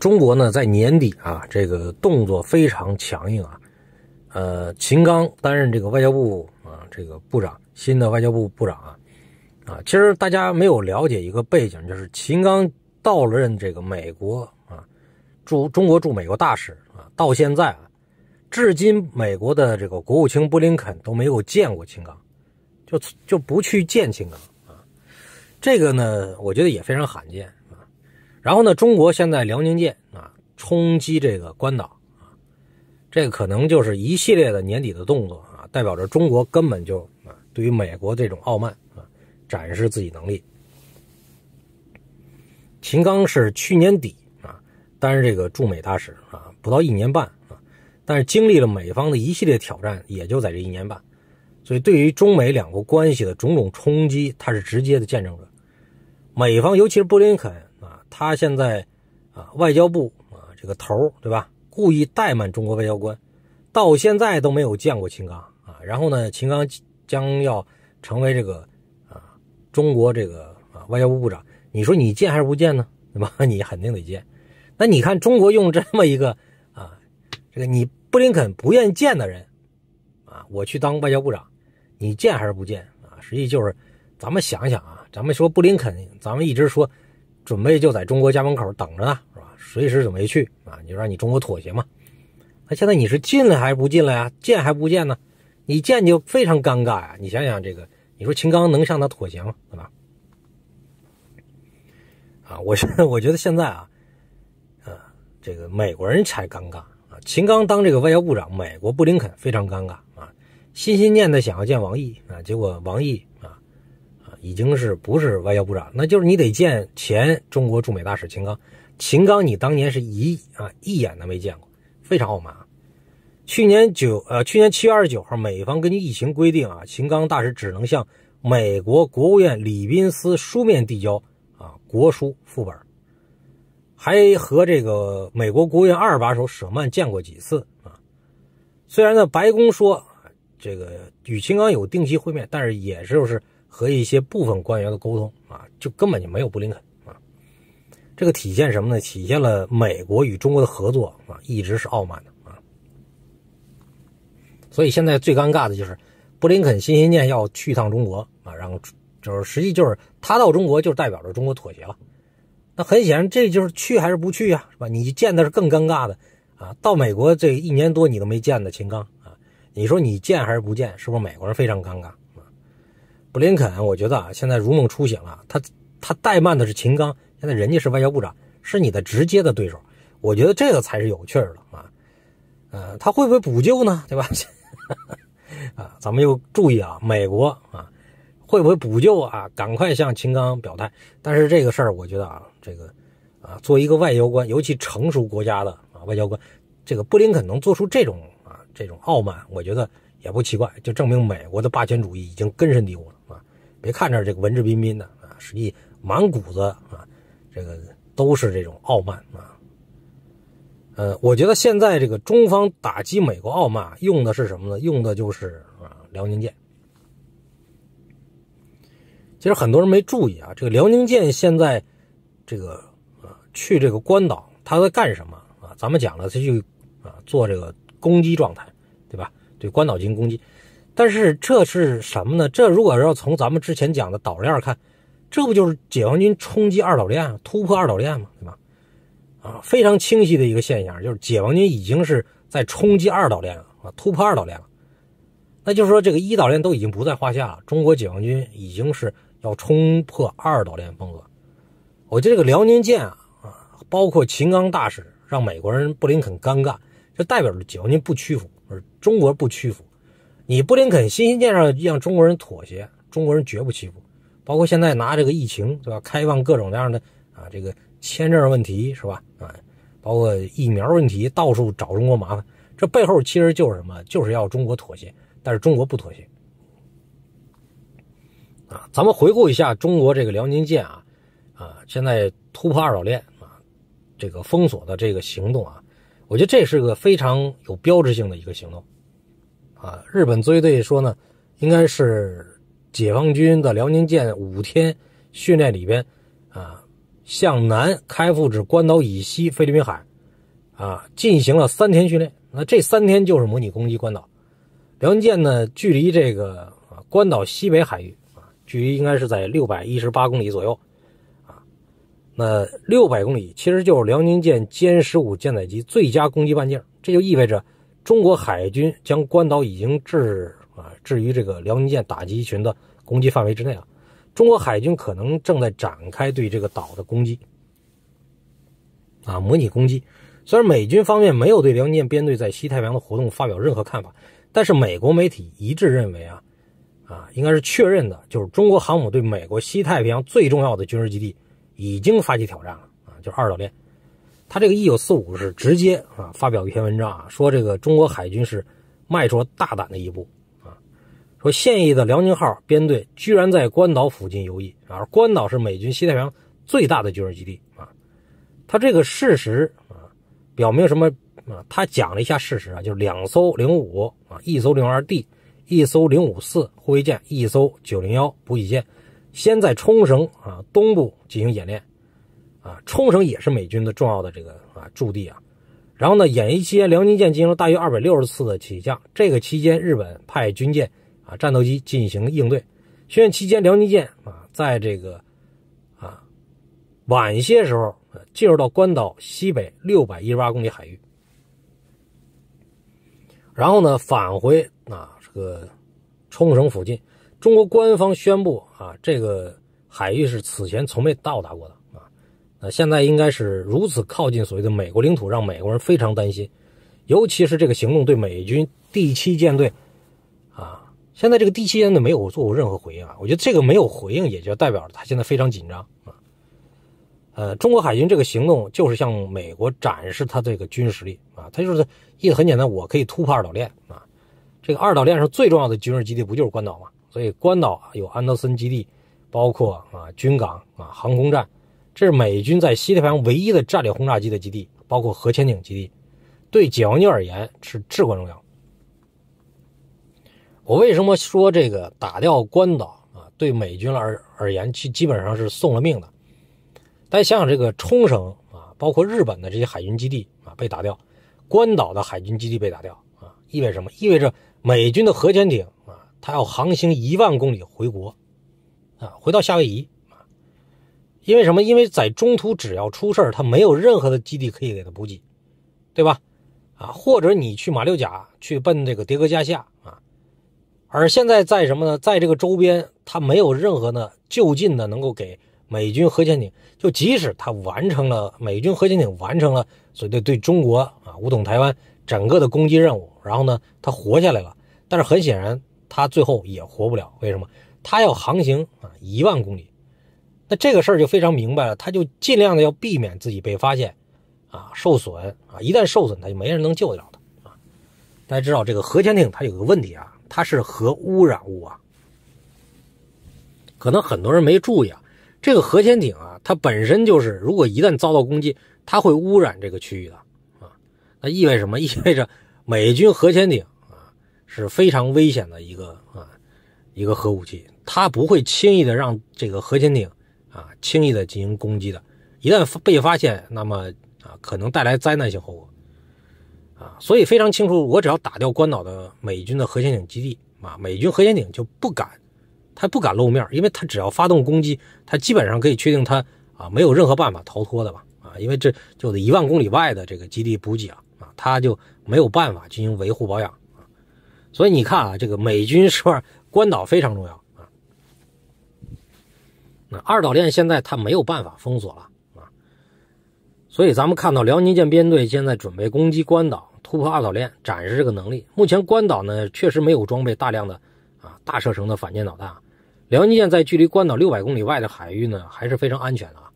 中国呢，在年底啊，这个动作非常强硬啊。呃，秦刚担任这个外交部啊，这个部长，新的外交部部长啊。啊，其实大家没有了解一个背景，就是秦刚到了任这个美国啊，驻中国驻美国大使啊，到现在啊，至今美国的这个国务卿布林肯都没有见过秦刚，就就不去见秦刚啊。这个呢，我觉得也非常罕见。然后呢？中国现在辽宁舰啊，冲击这个关岛啊，这可能就是一系列的年底的动作啊，代表着中国根本就啊，对于美国这种傲慢啊，展示自己能力。秦刚是去年底啊，担任这个驻美大使啊，不到一年半啊，但是经历了美方的一系列挑战，也就在这一年半，所以对于中美两国关系的种种冲击，他是直接的见证者。美方尤其是布林肯。他现在，啊，外交部啊，这个头儿对吧？故意怠慢中国外交官，到现在都没有见过秦刚啊。然后呢，秦刚将要成为这个啊，中国这个啊，外交部部长。你说你见还是不见呢？对吧？你肯定得见。那你看，中国用这么一个啊，这个你布林肯不愿见的人，啊，我去当外交部长，你见还是不见啊？实际就是，咱们想想啊，咱们说布林肯，咱们一直说。准备就在中国家门口等着呢，是吧？随时准备去啊！你就让你中国妥协嘛？那现在你是进来还是不进来呀？见还不见呢？你见就非常尴尬呀！你想想这个，你说秦刚能向他妥协吗？对吧？啊！我现 我觉得现在啊，呃，这个美国人才尴尬啊！秦刚当这个外交部长，美国布林肯非常尴尬啊，心心念的想要见王毅啊，结果王毅。已经是不是外交部长？那就是你得见前中国驻美大使秦刚。秦刚，你当年是一啊一眼都没见过，非常傲慢。去年九呃，去年七月二十九号，美方根据疫情规定啊，秦刚大使只能向美国国务院礼宾司书面递交啊国书副本，还和这个美国国务院二把手舍曼见过几次啊。虽然呢，白宫说这个与秦刚有定期会面，但是也就是。和一些部分官员的沟通啊，就根本就没有布林肯啊。这个体现什么呢？体现了美国与中国的合作啊，一直是傲慢的啊。所以现在最尴尬的就是布林肯心心念要去一趟中国啊，然后就是实际就是他到中国就代表着中国妥协了。那很显然这就是去还是不去呀，是吧？你见的是更尴尬的啊，到美国这一年多你都没见的秦刚啊，你说你见还是不见，是不是美国人非常尴尬？布林肯，我觉得啊，现在如梦初醒了。他他怠慢的是秦刚，现在人家是外交部长，是你的直接的对手。我觉得这个才是有趣儿的啊。呃，他会不会补救呢？对吧？啊，咱们又注意啊，美国啊，会不会补救啊？赶快向秦刚表态。但是这个事儿，我觉得啊，这个啊，作为一个外交官，尤其成熟国家的啊外交官，这个布林肯能做出这种啊这种傲慢，我觉得也不奇怪，就证明美国的霸权主义已经根深蒂固了。别看着这个文质彬彬的啊，实际满骨子啊，这个都是这种傲慢啊。呃，我觉得现在这个中方打击美国傲慢用的是什么呢？用的就是啊，辽宁舰。其实很多人没注意啊，这个辽宁舰现在这个啊去这个关岛，它在干什么啊？咱们讲了，它去啊做这个攻击状态，对吧？对关岛进行攻击。但是这是什么呢？这如果要从咱们之前讲的岛链看，这不就是解放军冲击二岛链、突破二岛链吗？对吧？啊，非常清晰的一个现象就是，解放军已经是在冲击二岛链了，啊，突破二岛链了。那就是说，这个一岛链都已经不在话下了。中国解放军已经是要冲破二岛链风格。我觉得这个辽宁舰啊，包括秦刚大使让美国人布林肯尴尬，就代表着解放军不屈服，而中国不屈服。你布林肯心心念着让中国人妥协，中国人绝不欺负，包括现在拿这个疫情对吧，开放各种各样的啊，这个签证问题是吧，啊，包括疫苗问题，到处找中国麻烦，这背后其实就是什么，就是要中国妥协，但是中国不妥协啊。咱们回顾一下中国这个辽宁舰啊，啊，现在突破二岛链啊，这个封锁的这个行动啊，我觉得这是个非常有标志性的一个行动。啊，日本自卫队说呢，应该是解放军的辽宁舰五天训练里边，啊，向南开赴至关岛以西菲律宾海，啊，进行了三天训练。那这三天就是模拟攻击关岛。辽宁舰呢，距离这个啊关岛西北海域啊，距离应该是在六百一十八公里左右啊。那六百公里其实就是辽宁舰歼十五舰载机最佳攻击半径，这就意味着。中国海军将关岛已经置啊置于这个辽宁舰打击群的攻击范围之内啊，中国海军可能正在展开对这个岛的攻击啊，模拟攻击。虽然美军方面没有对辽宁舰编队在西太平洋的活动发表任何看法，但是美国媒体一致认为啊啊，应该是确认的，就是中国航母对美国西太平洋最重要的军事基地已经发起挑战了啊，就是二岛链。他这个一九四五是直接啊发表一篇文章啊，说这个中国海军是迈出了大胆的一步啊，说现役的辽宁号编队居然在关岛附近游弋，而关岛是美军西太平洋最大的军事基地啊。他这个事实啊，表明什么啊？他讲了一下事实啊，就是两艘零五啊，一艘零二 D，一艘零五四护卫舰，一艘九零幺补给舰，先在冲绳啊东部进行演练。啊，冲绳也是美军的重要的这个啊驻地啊。然后呢，演习期间，辽宁舰进行了大约二百六十次的起降。这个期间，日本派军舰啊、战斗机进行应对。训练期间，辽宁舰啊在这个啊晚些时候进入到关岛西北六百一十八公里海域，然后呢返回啊这个冲绳附近。中国官方宣布啊，这个海域是此前从没到达过的。那现在应该是如此靠近所谓的美国领土，让美国人非常担心，尤其是这个行动对美军第七舰队啊，现在这个第七舰队没有做过任何回应啊，我觉得这个没有回应也就代表着他现在非常紧张啊。呃，中国海军这个行动就是向美国展示他这个军事实力啊，他就是意思很简单，我可以突破二岛链啊，这个二岛链上最重要的军事基地不就是关岛嘛，所以关岛有安德森基地，包括啊军港啊航空站。这是美军在西太平洋唯一的战略轰炸机的基地，包括核潜艇基地，对解放军而言是至关重要。我为什么说这个打掉关岛啊，对美军而而言，基基本上是送了命的。大家想想这个冲绳啊，包括日本的这些海军基地啊被打掉，关岛的海军基地被打掉啊，意味什么？意味着美军的核潜艇啊，它要航行一万公里回国啊，回到夏威夷。因为什么？因为在中途只要出事儿，他没有任何的基地可以给他补给，对吧？啊，或者你去马六甲，去奔这个迭戈加西亚啊。而现在在什么呢？在这个周边，他没有任何的就近的能够给美军核潜艇。就即使他完成了美军核潜艇完成了，所的对中国啊，武统台湾整个的攻击任务，然后呢，他活下来了。但是很显然，他最后也活不了。为什么？他要航行啊一万公里。那这个事儿就非常明白了，他就尽量的要避免自己被发现，啊，受损啊，一旦受损，他就没人能救得了他。大家知道这个核潜艇它有个问题啊，它是核污染物啊，可能很多人没注意啊，这个核潜艇啊，它本身就是如果一旦遭到攻击，它会污染这个区域的啊。那意味什么？意味着美军核潜艇啊是非常危险的一个啊一个核武器，它不会轻易的让这个核潜艇。啊，轻易的进行攻击的，一旦被发现，那么啊，可能带来灾难性后果，啊，所以非常清楚，我只要打掉关岛的美军的核潜艇基地，啊，美军核潜艇就不敢，他不敢露面，因为他只要发动攻击，他基本上可以确定他啊没有任何办法逃脱的吧，啊，因为这就得一万公里外的这个基地补给啊，他就没有办法进行维护保养，啊，所以你看啊，这个美军吧，关岛非常重要。那二岛链现在它没有办法封锁了啊，所以咱们看到辽宁舰编队现在准备攻击关岛，突破二岛链，展示这个能力。目前关岛呢确实没有装备大量的啊大射程的反舰导弹，辽宁舰在距离关岛六百公里外的海域呢还是非常安全的啊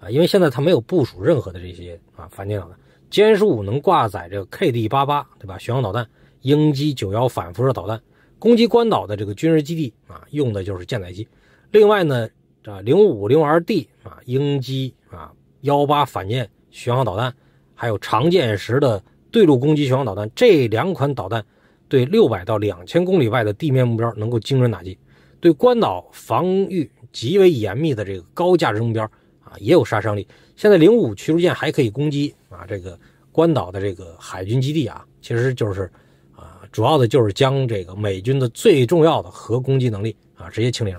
啊，因为现在它没有部署任何的这些啊反舰导弹。歼十五能挂载这个 KD 八八对吧？巡航导弹、鹰击九幺反辐射导弹攻击关岛的这个军事基地啊，用的就是舰载机。另外呢。啊，零五零 R D 啊，鹰击啊，幺八反舰巡航导弹，还有长剑十的对陆攻击巡航导弹，这两款导弹对六百到两千公里外的地面目标能够精准打击，对关岛防御极为严密的这个高价值目标啊也有杀伤力。现在零五驱逐舰还可以攻击啊，这个关岛的这个海军基地啊，其实就是啊，主要的就是将这个美军的最重要的核攻击能力啊直接清零。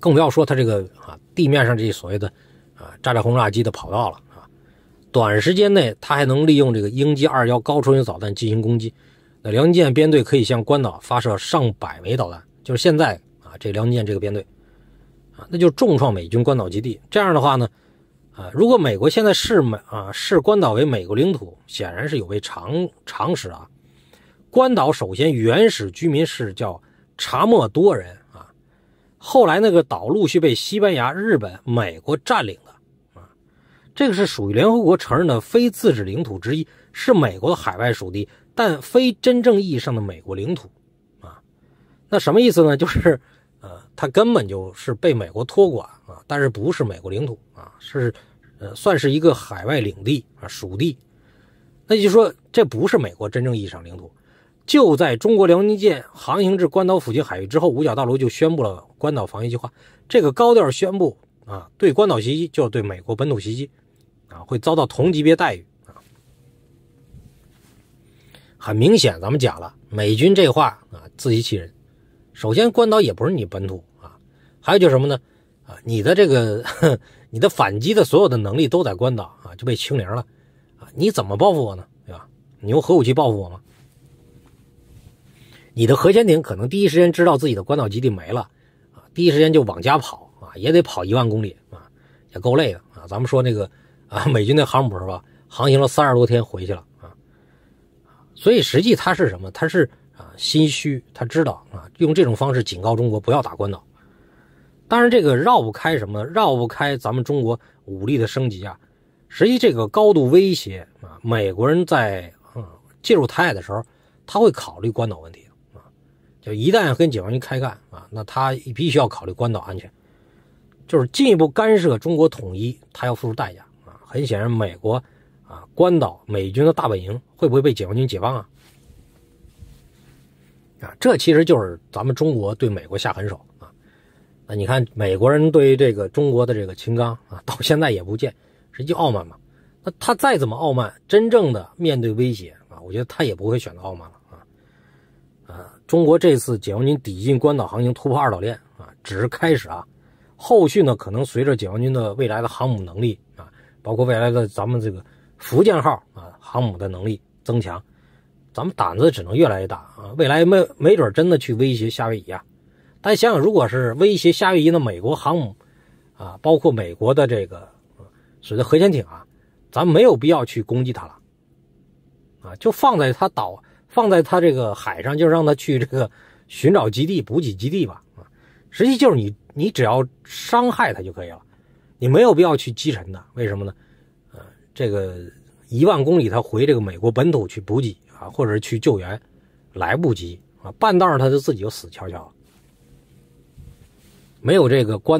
更不要说它这个啊，地面上这所谓的啊，炸弹轰炸机的跑道了啊，短时间内它还能利用这个鹰击二幺高超音速导弹进行攻击。那辽宁舰编队可以向关岛发射上百枚导弹，就是现在啊，这辽宁舰这个编队啊，那就重创美军关岛基地。这样的话呢，啊，如果美国现在视美啊视关岛为美国领土，显然是有违常常识啊。关岛首先原始居民是叫查莫多人。后来那个岛陆续被西班牙、日本、美国占领了，啊，这个是属于联合国承认的非自治领土之一，是美国的海外属地，但非真正意义上的美国领土，啊，那什么意思呢？就是，呃，它根本就是被美国托管啊，但是不是美国领土啊，是，呃，算是一个海外领地啊属地，那就说这不是美国真正意义上领土。就在中国辽宁舰航行至关岛附近海域之后，五角大楼就宣布了关岛防御计划。这个高调宣布啊，对关岛袭击就是对美国本土袭击，啊，会遭到同级别待遇啊。很明显，咱们讲了，美军这话啊，自欺欺人。首先，关岛也不是你本土啊，还有就是什么呢？啊，你的这个 你的反击的所有的能力都在关岛啊，就被清零了啊，你怎么报复我呢？对吧？你用核武器报复我吗？你的核潜艇可能第一时间知道自己的关岛基地没了，啊，第一时间就往家跑啊，也得跑一万公里啊，也够累的啊。咱们说那个啊，美军的航母是吧，航行了三十多天回去了啊，所以实际它是什么？它是啊，心虚，他知道啊，用这种方式警告中国不要打关岛。当然，这个绕不开什么？绕不开咱们中国武力的升级啊。实际这个高度威胁啊，美国人在介入台海的时候，他会考虑关岛问题。就一旦要跟解放军开干啊，那他必须要考虑关岛安全，就是进一步干涉中国统一，他要付出代价啊。很显然，美国啊，关岛美军的大本营会不会被解放军解放啊？啊，这其实就是咱们中国对美国下狠手啊。那你看，美国人对于这个中国的这个秦刚啊，到现在也不见，实际傲慢嘛。那他再怎么傲慢，真正的面对威胁啊，我觉得他也不会选择傲慢。了。中国这次解放军抵近关岛航行突破二岛链啊，只是开始啊。后续呢，可能随着解放军的未来的航母能力啊，包括未来的咱们这个福建号啊航母的能力增强，咱们胆子只能越来越大啊。未来没没准真的去威胁夏威夷啊。大家想想，如果是威胁夏威夷的美国航母啊，包括美国的这个所谓的核潜艇啊，咱没有必要去攻击它了啊，就放在它岛。放在他这个海上，就让他去这个寻找基地、补给基地吧。啊，实际就是你，你只要伤害他就可以了，你没有必要去击沉他。为什么呢？呃，这个一万公里，他回这个美国本土去补给啊，或者是去救援，来不及啊，半道他就自己就死翘翘了，没有这个关。